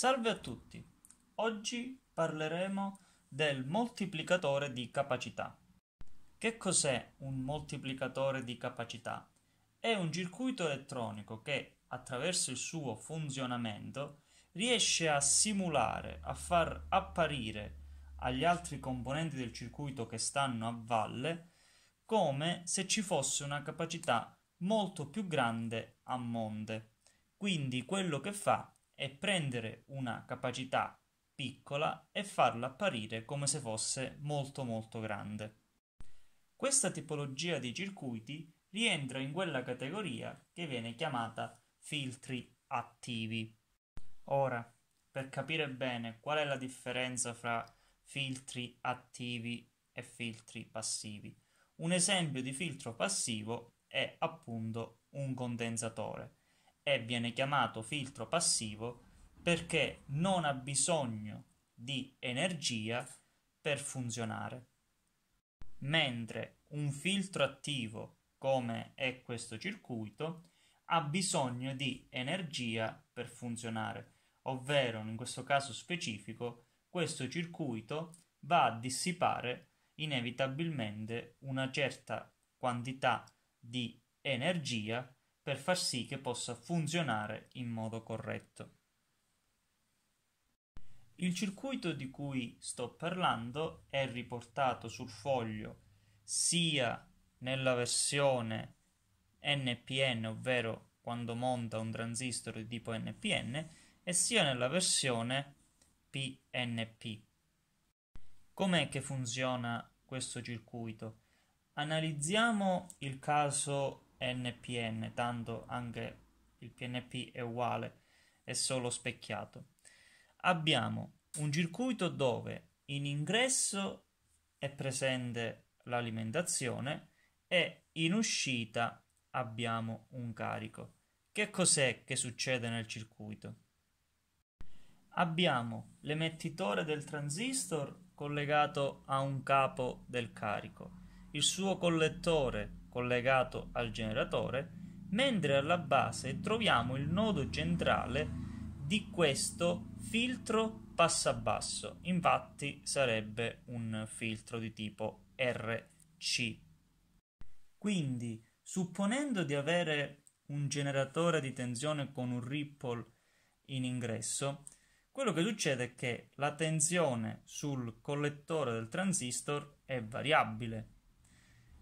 Salve a tutti! Oggi parleremo del moltiplicatore di capacità. Che cos'è un moltiplicatore di capacità? È un circuito elettronico che, attraverso il suo funzionamento, riesce a simulare, a far apparire agli altri componenti del circuito che stanno a valle come se ci fosse una capacità molto più grande a monte. Quindi quello che fa è prendere una capacità piccola e farla apparire come se fosse molto molto grande. Questa tipologia di circuiti rientra in quella categoria che viene chiamata filtri attivi. Ora, per capire bene qual è la differenza fra filtri attivi e filtri passivi, un esempio di filtro passivo è appunto un condensatore e viene chiamato filtro passivo perché non ha bisogno di energia per funzionare. Mentre un filtro attivo, come è questo circuito, ha bisogno di energia per funzionare, ovvero in questo caso specifico questo circuito va a dissipare inevitabilmente una certa quantità di energia per far sì che possa funzionare in modo corretto. Il circuito di cui sto parlando è riportato sul foglio sia nella versione NPN, ovvero quando monta un transistor di tipo NPN, e sia nella versione PNP. Com'è che funziona questo circuito? Analizziamo il caso npn, tanto anche il pnp è uguale, è solo specchiato. Abbiamo un circuito dove in ingresso è presente l'alimentazione e in uscita abbiamo un carico. Che cos'è che succede nel circuito? Abbiamo l'emettitore del transistor collegato a un capo del carico, il suo collettore collegato al generatore, mentre alla base troviamo il nodo centrale di questo filtro passabasso, infatti sarebbe un filtro di tipo RC. Quindi, supponendo di avere un generatore di tensione con un ripple in ingresso, quello che succede è che la tensione sul collettore del transistor è variabile,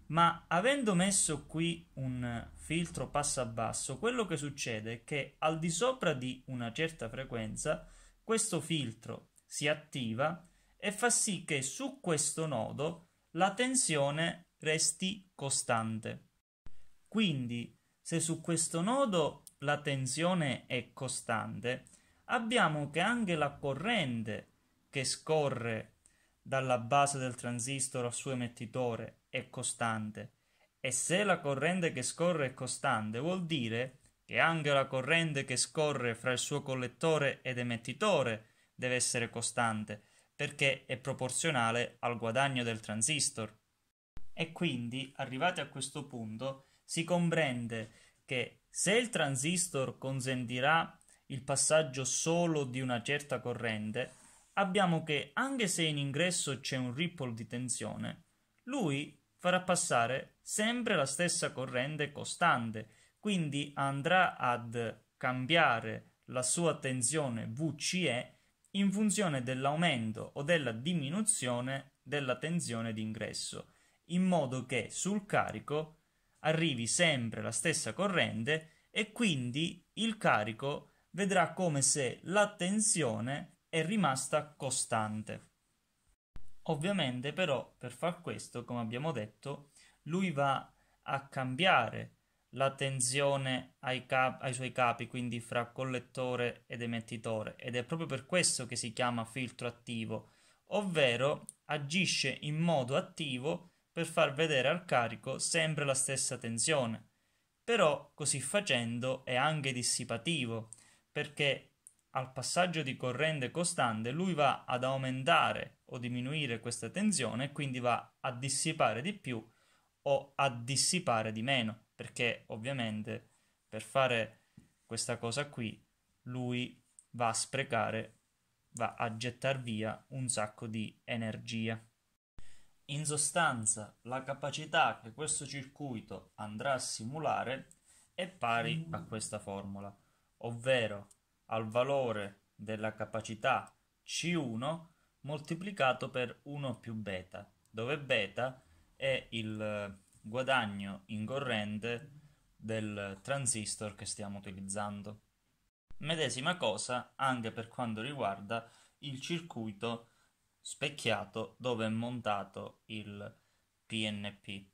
ma avendo messo qui un filtro passo a basso, quello che succede è che al di sopra di una certa frequenza questo filtro si attiva e fa sì che su questo nodo la tensione resti costante. Quindi, se su questo nodo la tensione è costante, abbiamo che anche la corrente che scorre dalla base del transistor al suo emettitore è costante. E se la corrente che scorre è costante, vuol dire che anche la corrente che scorre fra il suo collettore ed emettitore deve essere costante, perché è proporzionale al guadagno del transistor. E quindi, arrivati a questo punto, si comprende che se il transistor consentirà il passaggio solo di una certa corrente, abbiamo che anche se in ingresso c'è un ripple di tensione, lui farà passare sempre la stessa corrente costante, quindi andrà ad cambiare la sua tensione VCE in funzione dell'aumento o della diminuzione della tensione d'ingresso, in modo che sul carico arrivi sempre la stessa corrente e quindi il carico vedrà come se la tensione è rimasta costante. Ovviamente però per far questo, come abbiamo detto, lui va a cambiare la tensione ai, cap- ai, suoi capi, quindi fra collettore ed emettitore, ed è proprio per questo che si chiama filtro attivo, ovvero agisce in modo attivo per far vedere al carico sempre la stessa tensione. Però così facendo è anche dissipativo, perché al passaggio di corrente costante lui va ad aumentare o diminuire questa tensione e quindi va a dissipare di più o a dissipare di meno perché ovviamente per fare questa cosa qui lui va a sprecare va a gettare via un sacco di energia in sostanza la capacità che questo circuito andrà a simulare è pari a questa formula ovvero al valore della capacità C1 moltiplicato per 1 più beta, dove beta è il guadagno in corrente del transistor che stiamo utilizzando. Medesima cosa anche per quanto riguarda il circuito specchiato dove è montato il PNP.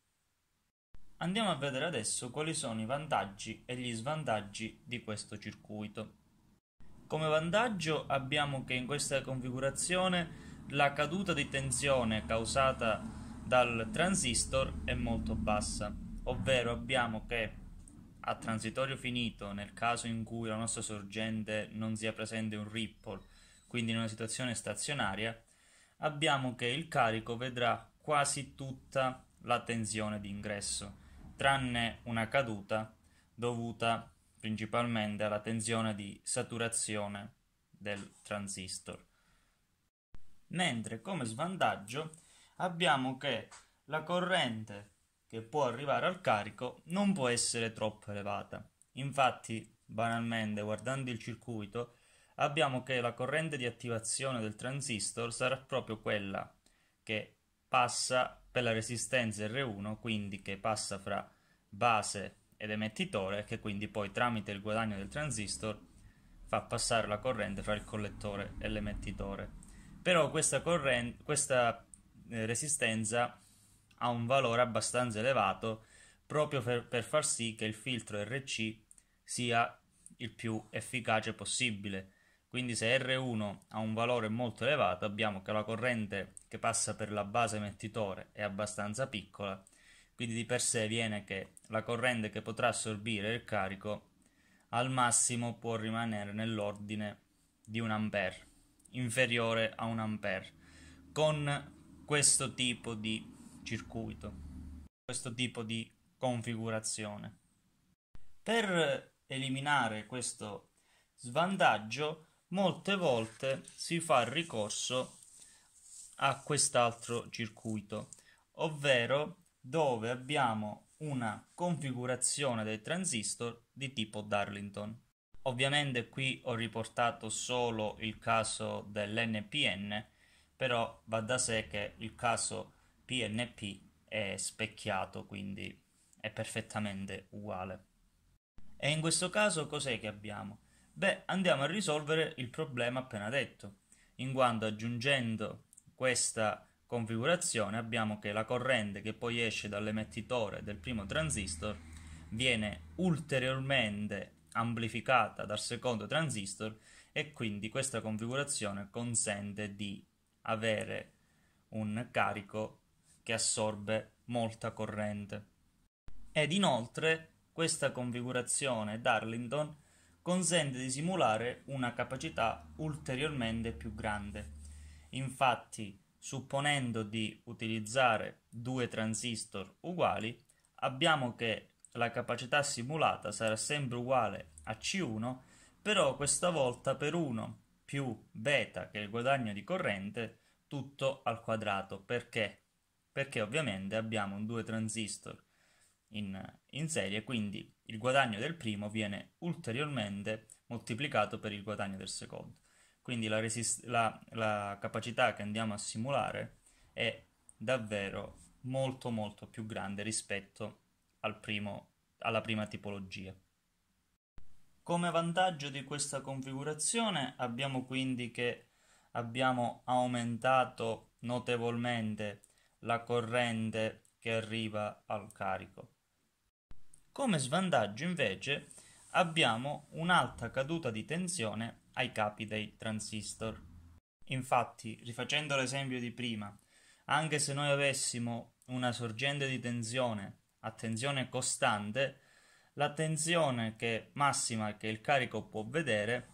Andiamo a vedere adesso quali sono i vantaggi e gli svantaggi di questo circuito. Come vantaggio abbiamo che in questa configurazione la caduta di tensione causata dal transistor è molto bassa, ovvero abbiamo che a transitorio finito, nel caso in cui la nostra sorgente non sia presente un ripple, quindi in una situazione stazionaria, abbiamo che il carico vedrà quasi tutta la tensione di ingresso, tranne una caduta dovuta principalmente alla tensione di saturazione del transistor. Mentre come svantaggio abbiamo che la corrente che può arrivare al carico non può essere troppo elevata. Infatti, banalmente, guardando il circuito, abbiamo che la corrente di attivazione del transistor sarà proprio quella che passa per la resistenza R1, quindi che passa fra base ed emettitore che quindi poi tramite il guadagno del transistor fa passare la corrente fra il collettore e l'emettitore. Però questa, corrente, questa eh, resistenza ha un valore abbastanza elevato proprio per, per far sì che il filtro RC sia il più efficace possibile. Quindi se R1 ha un valore molto elevato abbiamo che la corrente che passa per la base emettitore è abbastanza piccola, quindi di per sé viene che la corrente che potrà assorbire il carico al massimo può rimanere nell'ordine di un ampere, inferiore a un ampere, con questo tipo di circuito, questo tipo di configurazione. Per eliminare questo svantaggio, molte volte si fa ricorso a quest'altro circuito, ovvero dove abbiamo una configurazione del transistor di tipo Darlington. Ovviamente qui ho riportato solo il caso dell'NPN, però va da sé che il caso PNP è specchiato, quindi è perfettamente uguale. E in questo caso cos'è che abbiamo? Beh, andiamo a risolvere il problema appena detto, in quanto aggiungendo questa configurazione abbiamo che la corrente che poi esce dall'emettitore del primo transistor viene ulteriormente amplificata dal secondo transistor e quindi questa configurazione consente di avere un carico che assorbe molta corrente. Ed inoltre questa configurazione Darlington consente di simulare una capacità ulteriormente più grande. Infatti supponendo di utilizzare due transistor uguali, abbiamo che la capacità simulata sarà sempre uguale a C1, però questa volta per 1 più beta, che è il guadagno di corrente, tutto al quadrato. Perché? Perché ovviamente abbiamo un due transistor in, in serie, quindi il guadagno del primo viene ulteriormente moltiplicato per il guadagno del secondo. Quindi la, la, la capacità che andiamo a simulare è davvero molto molto più grande rispetto al primo, alla prima tipologia. Come vantaggio di questa configurazione abbiamo quindi che abbiamo aumentato notevolmente la corrente che arriva al carico. Come svantaggio invece abbiamo un'alta caduta di tensione ai capi dei transistor. Infatti, rifacendo l'esempio di prima, anche se noi avessimo una sorgente di tensione a tensione costante, la tensione che, massima che il carico può vedere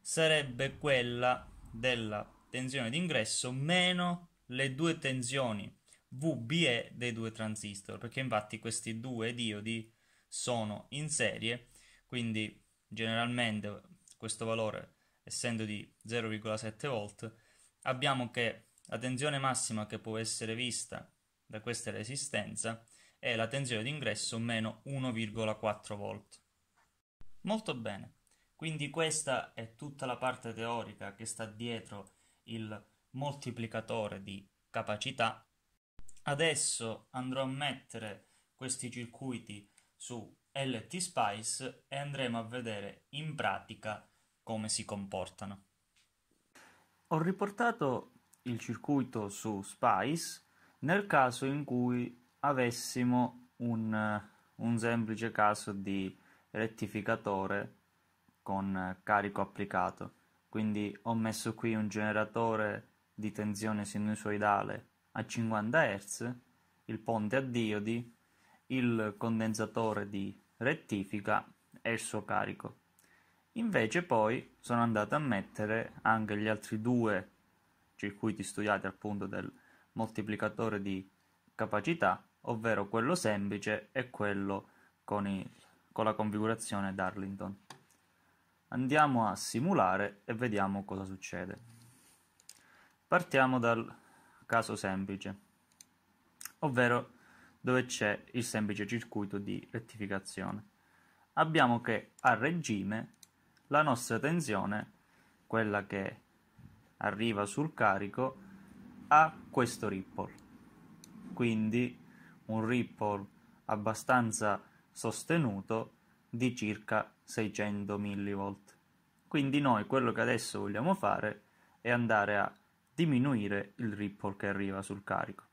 sarebbe quella della tensione d'ingresso meno le due tensioni VBE dei due transistor, perché infatti questi due diodi sono in serie, quindi generalmente questo valore essendo di 0,7 volt, abbiamo che la tensione massima che può essere vista da questa resistenza è la tensione d'ingresso meno 1,4 volt. Molto bene, quindi questa è tutta la parte teorica che sta dietro il moltiplicatore di capacità. Adesso andrò a mettere questi circuiti su LT Spice e andremo a vedere in pratica come si comportano. Ho riportato il circuito su Spice nel caso in cui avessimo un, un semplice caso di rettificatore con carico applicato. Quindi ho messo qui un generatore di tensione sinusoidale a 50 Hz, il ponte a diodi, il condensatore di rettifica e il suo carico. Invece poi sono andato a mettere anche gli altri due circuiti studiati appunto del moltiplicatore di capacità, ovvero quello semplice e quello con, i, con la configurazione Darlington. Andiamo a simulare e vediamo cosa succede. Partiamo dal caso semplice, ovvero dove c'è il semplice circuito di rettificazione. Abbiamo che a regime la nostra tensione, quella che arriva sul carico, ha questo ripple. Quindi un ripple abbastanza sostenuto di circa 600 mV. Quindi noi quello che adesso vogliamo fare è andare a diminuire il ripple che arriva sul carico.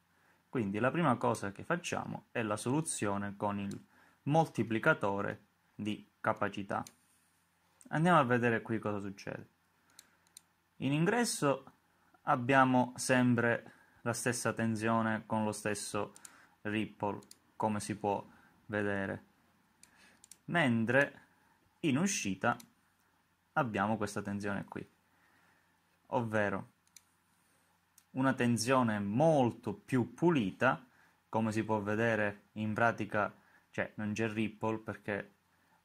Quindi la prima cosa che facciamo è la soluzione con il moltiplicatore di capacità. Andiamo a vedere qui cosa succede. In ingresso abbiamo sempre la stessa tensione con lo stesso ripple, come si può vedere. Mentre in uscita abbiamo questa tensione qui, ovvero una tensione molto più pulita, come si può vedere in pratica, cioè non c'è ripple perché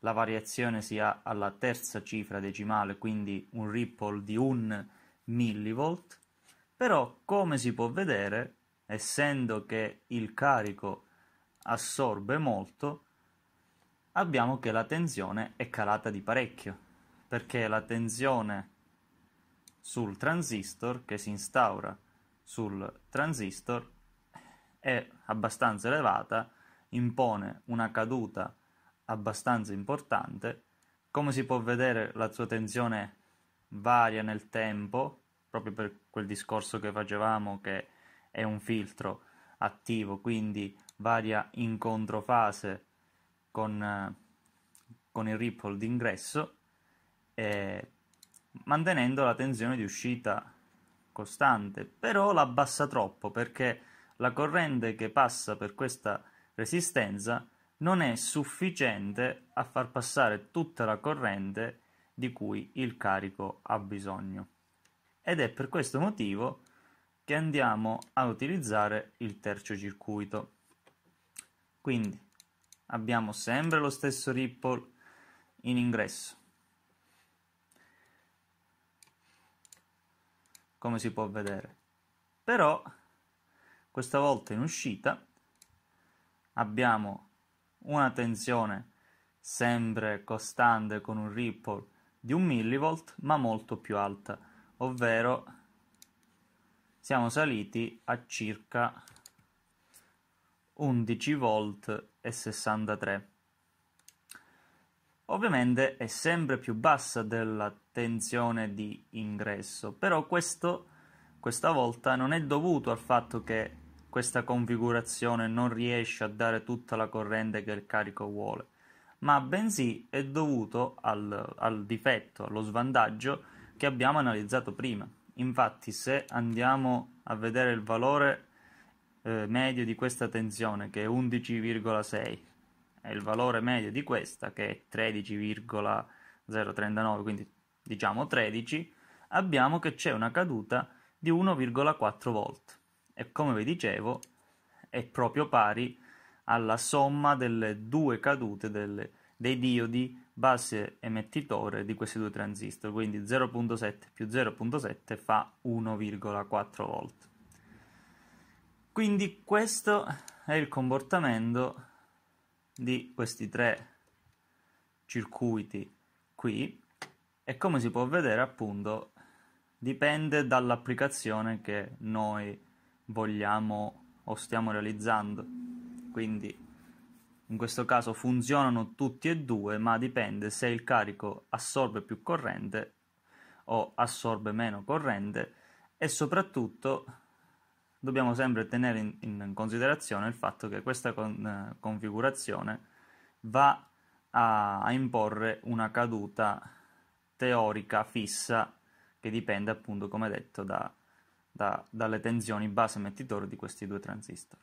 la variazione sia alla terza cifra decimale, quindi un ripple di 1 millivolt, però come si può vedere, essendo che il carico assorbe molto, abbiamo che la tensione è calata di parecchio, perché la tensione sul transistor che si instaura sul transistor è abbastanza elevata, impone una caduta abbastanza importante. Come si può vedere la sua tensione varia nel tempo, proprio per quel discorso che facevamo che è un filtro attivo, quindi varia in controfase con, eh, con il ripple d'ingresso, eh, mantenendo la tensione di uscita costante, però l'abbassa troppo perché la corrente che passa per questa resistenza non è sufficiente a far passare tutta la corrente di cui il carico ha bisogno. Ed è per questo motivo che andiamo a utilizzare il terzo circuito. Quindi abbiamo sempre lo stesso ripple in ingresso. Come si può vedere. Però questa volta in uscita abbiamo una tensione sempre costante con un ripple di 1 millivolt ma molto più alta, ovvero siamo saliti a circa 11 volt e 63. Ovviamente è sempre più bassa della tensione di ingresso, però questo questa volta non è dovuto al fatto che questa configurazione non riesce a dare tutta la corrente che il carico vuole, ma bensì è dovuto al, al difetto, allo svantaggio che abbiamo analizzato prima. Infatti, se andiamo a vedere il valore eh, medio di questa tensione, che è 11,6, e il valore medio di questa, che è 13,039, quindi diciamo 13, abbiamo che c'è una caduta di 1,4 volt e come vi dicevo è proprio pari alla somma delle due cadute delle, dei diodi base emettitore di questi due transistor, quindi 0.7 più 0.7 fa 1,4 volt. Quindi questo è il comportamento di questi tre circuiti qui e come si può vedere appunto dipende dall'applicazione che noi vogliamo o stiamo realizzando. Quindi in questo caso funzionano tutti e due, ma dipende se il carico assorbe più corrente o assorbe meno corrente e soprattutto dobbiamo sempre tenere in, in considerazione il fatto che questa con, eh, configurazione va a, a imporre una caduta teorica fissa che dipende appunto come detto da, da, dalle tensioni base-emettitore di questi due transistor.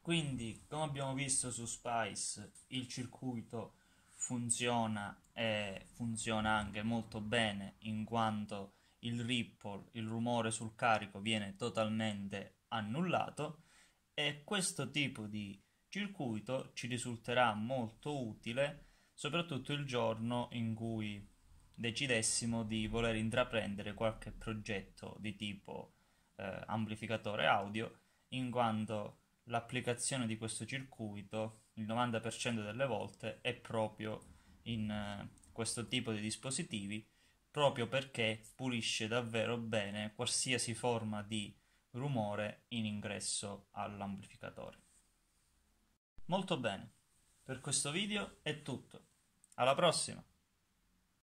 Quindi, come abbiamo visto su Spice, il circuito funziona e funziona anche molto bene in quanto il ripple, il rumore sul carico viene totalmente annullato e questo tipo di circuito ci risulterà molto utile soprattutto il giorno in cui decidessimo di voler intraprendere qualche progetto di tipo eh, amplificatore audio, in quanto l'applicazione di questo circuito, il 90% delle volte, è proprio in eh, questo tipo di dispositivi, proprio perché pulisce davvero bene qualsiasi forma di rumore in ingresso all'amplificatore. Molto bene, per questo video è tutto. Alla prossima!